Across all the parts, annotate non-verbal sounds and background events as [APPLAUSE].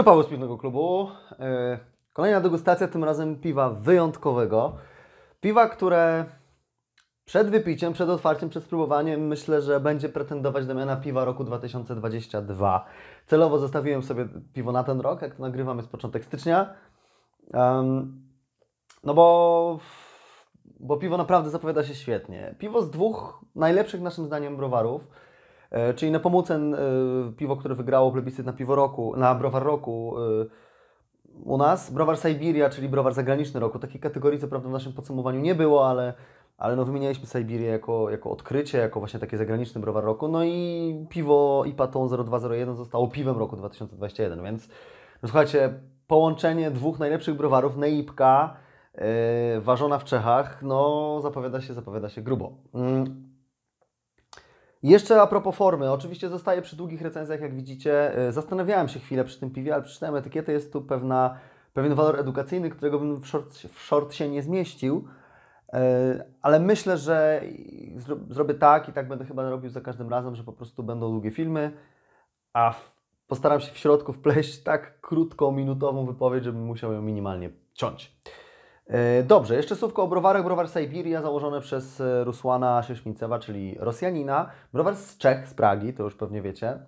to Paweł z Piwnego Klubu. E, kolejna degustacja, tym razem piwa wyjątkowego. Piwa, które przed wypiciem, przed otwarciem, przed spróbowaniem myślę, że będzie pretendować do miana piwa roku 2022. Celowo zostawiłem sobie piwo na ten rok, jak to nagrywamy z początek stycznia. Um, no bo, bo piwo naprawdę zapowiada się świetnie. Piwo z dwóch najlepszych naszym zdaniem browarów. E, czyli Nepomucen, piwo, które wygrało plebiscyt na piwo roku, na browar roku e, u nas. Browar Siberia, czyli browar zagraniczny roku. Takiej kategorii co prawda w naszym podsumowaniu nie było, ale, ale no wymienialiśmy Siberię jako, jako odkrycie, jako właśnie taki zagraniczny browar roku. No i piwo Ipaton 0201 zostało piwem roku 2021, więc no słuchajcie, połączenie dwóch najlepszych browarów, Neipka, yy, ważona w Czechach, no zapowiada się, zapowiada się grubo. Mm. Jeszcze a propos formy, oczywiście zostaje przy długich recenzjach, jak widzicie. E, zastanawiałem się chwilę przy tym piwie, ale przeczytałem etykietę, jest tu pewna, pewien walor edukacyjny, którego bym w short, w short się nie zmieścił. E, ale myślę, że zrobię tak i tak będę chyba robił za każdym razem, że po prostu będą długie filmy, a postaram się w środku wpleść tak krótką, minutową wypowiedź, żebym musiał ją minimalnie ciąć. E, dobrze, jeszcze słówko o browarach. Browar Siberia założony przez e, Rusłana Sieśmicewa, czyli Rosjanina. Browar z Czech, z Pragi, to już pewnie wiecie.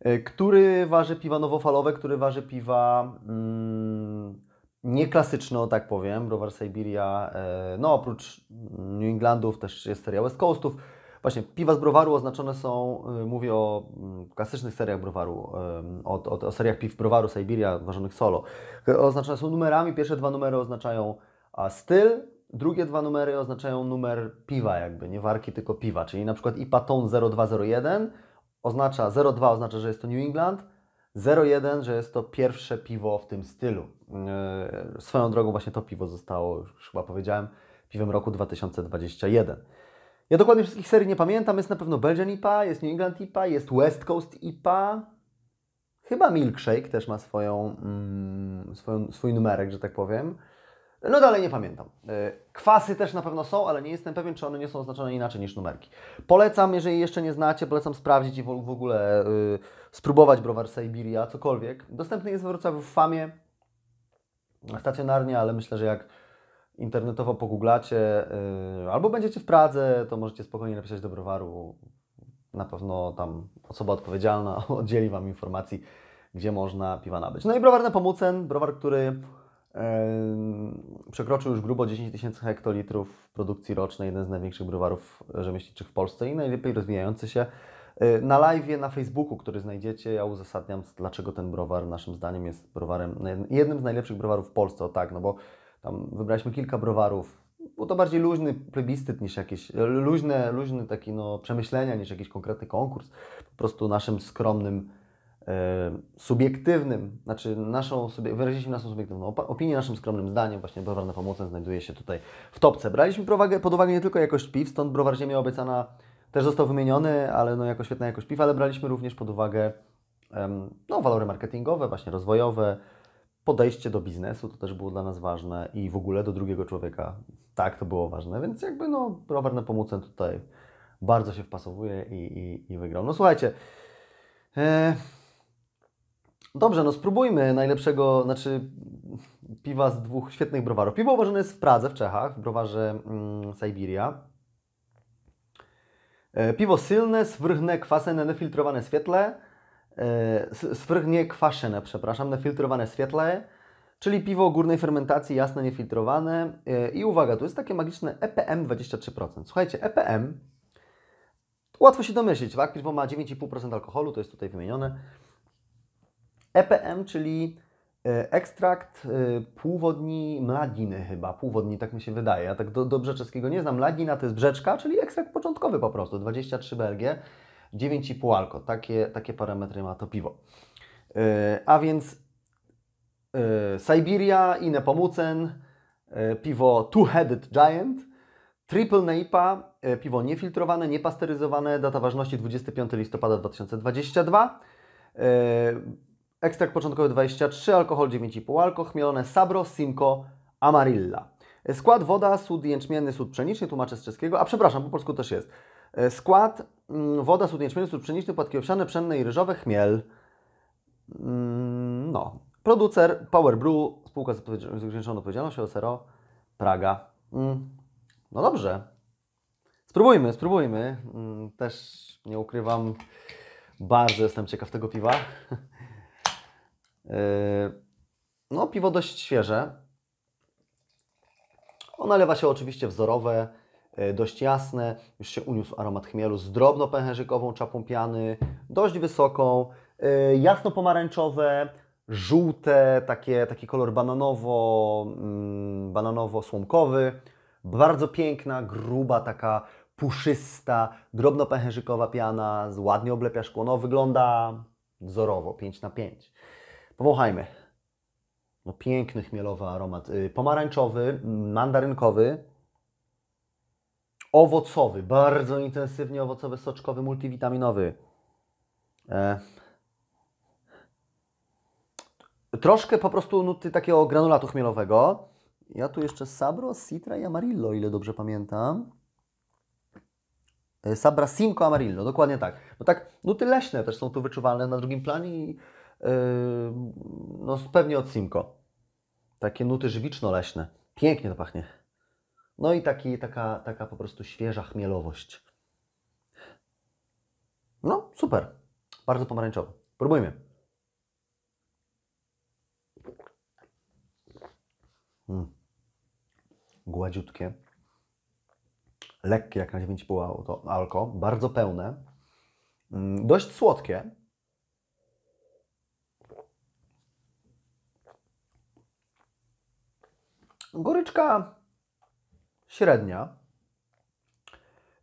E, który waży piwa nowofalowe, który waży piwa mm, nieklasyczne, tak powiem. Browar Siberia, no oprócz New Englandów też jest seria West Coastów Właśnie, piwa z browaru oznaczone są, y, mówię o mm, klasycznych seriach browaru, o, o, o seriach piw browaru Siberia ważonych solo. Oznaczone są numerami, pierwsze dwa numery oznaczają styl, drugie dwa numery oznaczają numer piwa jakby, nie warki, tylko piwa, czyli na przykład IPA Ton 0201 oznacza, 02 oznacza, że jest to New England, 01, że jest to pierwsze piwo w tym stylu. Y, swoją drogą właśnie to piwo zostało, już chyba powiedziałem, piwem roku 2021. Ja dokładnie wszystkich serii nie pamiętam. Jest na pewno Belgian IPA, jest New England IPA, jest West Coast IPA. Chyba Milkshake też ma swoją, mm, swoją, swój numerek, że tak powiem. No dalej nie pamiętam. E, kwasy też na pewno są, ale nie jestem pewien, czy one nie są oznaczone inaczej niż numerki. Polecam, jeżeli jeszcze nie znacie, polecam sprawdzić i w ogóle yy, spróbować browar Siberia, cokolwiek. Dostępny jest we Wrocławiu w Famie, stacjonarnie, ale myślę, że jak internetowo pogooglacie yy, albo będziecie w Pradze, to możecie spokojnie napisać do browaru. Na pewno tam osoba odpowiedzialna [LAUGHS] oddzieli Wam informacji, gdzie można piwa nabyć. No i browar na Pomucen, browar, który y, przekroczył już grubo 10 tysięcy hektolitrów produkcji rocznej, jeden z największych browarów rzemieślniczych w Polsce i najlepiej rozwijający się. Y, na live na Facebooku, który znajdziecie, ja uzasadniam, dlaczego ten browar naszym zdaniem jest browarem, jednym z najlepszych browarów w Polsce, o tak, no bo tam wybraliśmy kilka browarów. Był to bardziej luźny plebiscyt niż jakieś, e, luźne, luźne takie no, przemyślenia niż jakiś konkretny konkurs. Po prostu naszym skromnym, e, subiektywnym, znaczy naszą, sobie, wyraziliśmy naszą subiektywną opinię, naszym skromnym zdaniem. Właśnie browar na pomocę znajduje się tutaj w topce. Braliśmy pod uwagę nie tylko jakość piw, stąd browar ziemia obiecana też został wymieniony, ale no jako świetna jakość piw, ale braliśmy również pod uwagę no, walory marketingowe, właśnie rozwojowe, podejście do biznesu to też było dla nas ważne i w ogóle do drugiego człowieka tak to było ważne, więc jakby no rower na pomocę tutaj bardzo się wpasowuje i, i, i wygrał. No słuchajcie, e... dobrze, no spróbujmy najlepszego, znaczy piwa z dwóch świetnych browarów. Piwo uważane jest w Pradze, w Czechach, w browarze mm, Siberia. E, piwo silne, swrychne, kwasene, filtrowane świetle. E, sfrgnie kwaszene, przepraszam, na filtrowane świetle, czyli piwo górnej fermentacji, jasne, niefiltrowane. E, I uwaga, tu jest takie magiczne EPM 23%. Słuchajcie, EPM, łatwo się domyślić, tak? Piwo ma 9,5% alkoholu, to jest tutaj wymienione. EPM, czyli e, ekstrakt półwodni mladiny chyba, półwodni tak mi się wydaje, ja tak do, dobrze czeskiego nie znam. Mladina to jest brzeczka, czyli ekstrakt początkowy po prostu, 23 BLG. 9,5 alko. Takie, takie parametry ma to piwo. Yy, a więc yy, Siberia i Nepomucen, yy, e, piwo Two-Headed Giant, Triple Neipa, yy, piwo niefiltrowane, niepasteryzowane, data ważności 25 listopada 2022. Yy, ekstrakt początkowy 23, alkohol 9,5 alko, chmielone Sabro, Simco, Amarilla. Skład woda, sód jęczmienny, sód pszeniczny, tłumaczę z czeskiego, a przepraszam, po polsku też jest. E, skład mm, woda, sód jęczmienny, sód pszeniczny, płatki owsiane, pszenne i ryżowe, chmiel. Mm, no. Producer Power Brew, spółka z zwiększoną odpowiedzialnością, Sero, Praga. Mm. No dobrze. Spróbujmy, spróbujmy. Też nie ukrywam, bardzo jestem ciekaw tego piwa. [LAUGHS] E, no, piwo dość świeże. Ona lewa się oczywiście wzorowe, E, dość jasne, już się uniósł aromat chmielu z drobno pęcherzykową czapą piany, dość wysoką, e, jasno pomarańczowe, żółte, takie, taki kolor bananowo, mm, bananowo-słomkowy, bardzo piękna, gruba, taka puszysta, drobno pęcherzykowa piana, ładnie oblepia szkło, no wygląda wzorowo, 5 na 5. Powąchajmy. No piękny chmielowy aromat, y, pomarańczowy, mandarynkowy, Owocowy, bardzo intensywnie owocowy, soczkowy, multivitaminowy. E... Troszkę po prostu nuty takiego granulatu chmielowego. Ja tu jeszcze Sabro, Citra i Amarillo, ile dobrze pamiętam. E, Sabra Simko, Amarillo, dokładnie tak. No tak, nuty leśne też są tu wyczuwalne na drugim planie i e, no pewnie od Simko. Takie nuty żywiczno-leśne. Pięknie to pachnie. No i taki, taka, taka po prostu świeża chmielowość. No, super. Bardzo pomarańczowo. Próbujmy. Mm. Gładziutkie. Lekkie jak na 9,5 to alko. Bardzo pełne. Mm, dość słodkie. Goryczka średnia.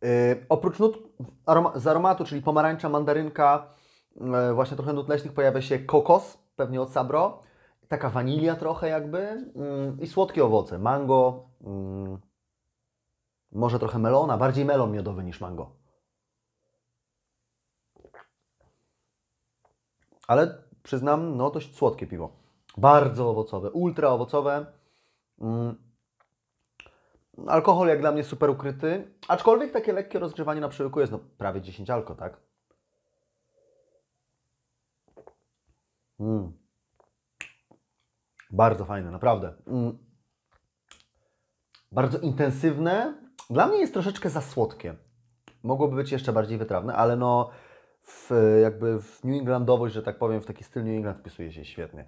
Yy, oprócz nut aroma, z aromatu, czyli pomarańcza, mandarynka, yy, właśnie trochę nut leśnych, pojawia się kokos, pewnie od Sabro, taka wanilia trochę jakby yy, i słodkie owoce, mango, mm, może trochę melona, bardziej melon miodowy niż mango. Ale przyznam, no dość słodkie piwo. Bardzo owocowe, ultra owocowe. Mm, Alkohol jak dla mnie super ukryty, aczkolwiek takie lekkie rozgrzewanie na przełyku jest, no prawie 10 alko, tak? Mm. Bardzo fajne, naprawdę. Mm. Bardzo intensywne. Dla mnie jest troszeczkę za słodkie. Mogłoby być jeszcze bardziej wytrawne, ale no w, jakby w New Englandowość, że tak powiem, w taki styl New England wpisuje się świetnie.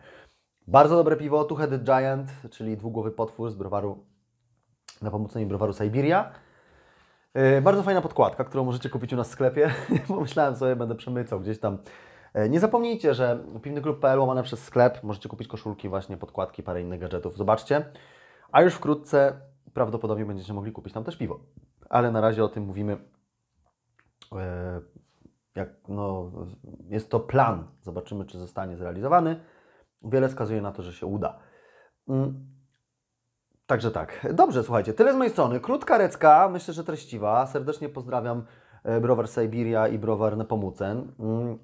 Bardzo dobre piwo, Two Headed Giant, czyli dwugłowy potwór z browaru na pomocnej browaru Siberia. E, bardzo fajna podkładka, którą możecie kupić u nas w sklepie. [LAUGHS] Pomyślałem sobie, będę przemycał gdzieś tam. E, nie zapomnijcie, że piwnyklub.pl łamane przez sklep możecie kupić koszulki, właśnie podkładki, parę innych gadżetów. Zobaczcie. A już wkrótce prawdopodobnie będziecie mogli kupić tam też piwo. Ale na razie o tym mówimy. E, jak, no, jest to plan. Zobaczymy, czy zostanie zrealizowany. Wiele wskazuje na to, że się uda. Mm. Także tak. Dobrze, słuchajcie, tyle z mojej strony. Krótka recka, myślę, że treściwa. Serdecznie pozdrawiam e, browar Siberia i browar Nepomucen. Mm.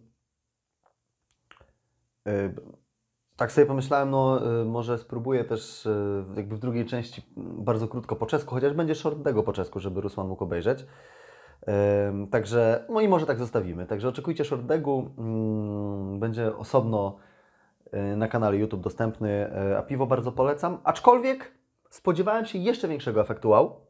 E, tak sobie pomyślałem, no e, może spróbuję też jakby w drugiej części bardzo krótko po czesku, chociaż będzie short po czesku, żeby Rusłan mógł obejrzeć. Także, no i może tak zostawimy. Także oczekujcie shortdegu, mm, Będzie osobno na kanale YouTube dostępny, a piwo bardzo polecam. Aczkolwiek Spodziewałem się jeszcze większego efektu wow.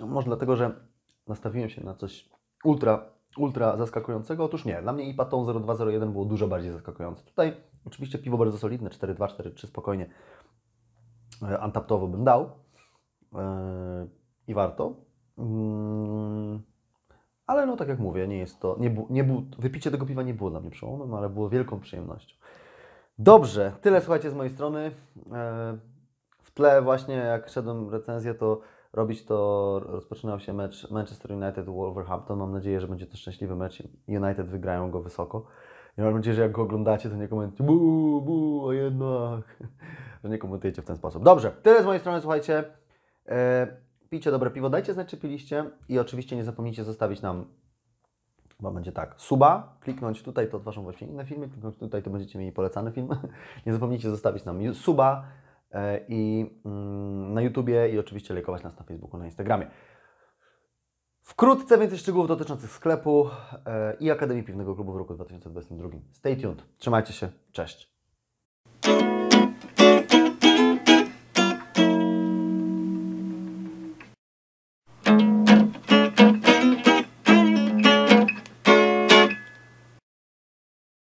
No może dlatego, że nastawiłem się na coś ultra, ultra zaskakującego. Otóż nie, dla mnie IPA Ton 0201 było dużo bardziej zaskakujące. Tutaj oczywiście piwo bardzo solidne, 4,2, 4,3 spokojnie e, antaptowo bym dał e, i warto. Mm, ale no tak jak mówię, nie jest to, nie, bu, nie bu, wypicie tego piwa nie było dla mnie przełomem, ale było wielką przyjemnością. Dobrze, tyle słuchajcie z mojej strony. E, w tle właśnie jak szedłem recenzję, to robić to rozpoczynał się mecz Manchester United-Wolverhampton. Mam nadzieję, że będzie to szczęśliwy mecz. United wygrają go wysoko. I mam nadzieję, że jak go oglądacie, to nie komentujcie buu buu a jednak, [LAUGHS] że nie komentujecie w ten sposób. Dobrze, tyle z mojej strony, słuchajcie. E, dobre piwo, dajcie znać, czy piliście i oczywiście nie zapomnijcie zostawić nam Chyba będzie tak. Suba, kliknąć tutaj, to odważą właśnie inne filmy, kliknąć tutaj, to będziecie mieli polecany film. [LAUGHS] Nie zapomnijcie zostawić nam suba e, i mm, na YouTubie i oczywiście lajkować nas na Facebooku, na Instagramie. Wkrótce więcej szczegółów dotyczących sklepu e, i Akademii Piwnego Klubu w roku 2022. Stay tuned. Trzymajcie się. Cześć.